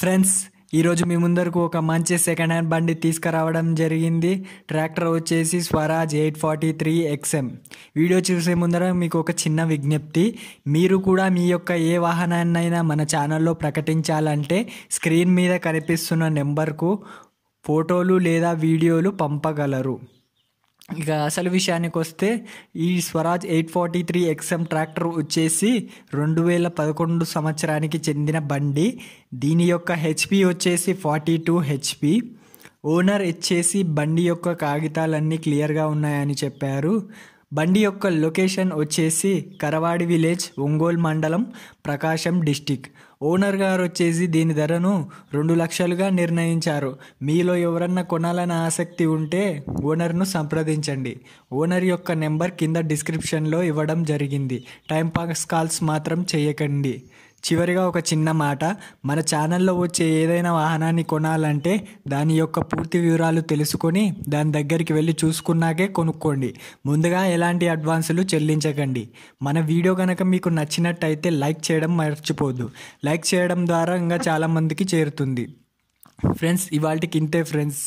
friends ఈరోజు మీ ముందరకు ఒక మంచి సెకండ్ హ్యాండ్ బండి తీసుకురావడం జరిగింది ట్రాక్టర్ వచ్చేసి Swaraj eight forty three XM video చూసే ముందర మీకు ఒక చిన్న విజ్ఞప్తి మీరు కూడా మీ యొక్క ఏ వాహనాన్నైనా మన ఛానల్లో ప్రకటించాలంటే స్క్రీన్ మీద కనిపిస్తున్న నెంబర్కు ఫోటోలు లేదా వీడియోలు పంపగలరు ఇక అసలు విషయానికి వస్తే ఈ Swaraj eight forty three XM tractor వచ్చేసి రెండు వేల పదకొండు సంవత్సరానికి చెందిన బండి దీని యొక్క హెచ్పి వచ్చేసి ఫార్టీ టూ హెచ్పి ఓనర్ ఇచ్చేసి బండి యొక్క కాగితాలన్నీ క్లియర్గా ఉన్నాయని చెప్పారు బండి యొక్క లొకేషన్ వచ్చేసి కరవాడి విలేజ్ ఒంగోలు మండలం ప్రకాశం డిస్టిక్ ఓనర్ గారు వచ్చేసి దీని ధరను రెండు లక్షలుగా నిర్ణయించారు మీలో ఎవరన్నా కొనాలని ఆసక్తి ఉంటే ఓనర్ను సంప్రదించండి ఓనర్ యొక్క నెంబర్ కింద డిస్క్రిప్షన్లో ఇవ్వడం జరిగింది టైంపాస్ కాల్స్ మాత్రం చేయకండి చివరిగా ఒక చిన్న మాట మన ఛానల్లో వచ్చే ఏదైనా వాహనాన్ని కొనాలంటే దాని యొక్క పూర్తి వివరాలు తెలుసుకొని దాని దగ్గరికి వెళ్ళి చూసుకున్నాకే కొనుక్కోండి ముందుగా ఎలాంటి అడ్వాన్సులు చెల్లించకండి మన వీడియో కనుక మీకు నచ్చినట్టయితే లైక్ చేయడం మర్చిపోద్దు లైక్ చేయడం ద్వారా ఇంకా చాలామందికి చేరుతుంది ఫ్రెండ్స్ ఇవాళకి ఇంతే ఫ్రెండ్స్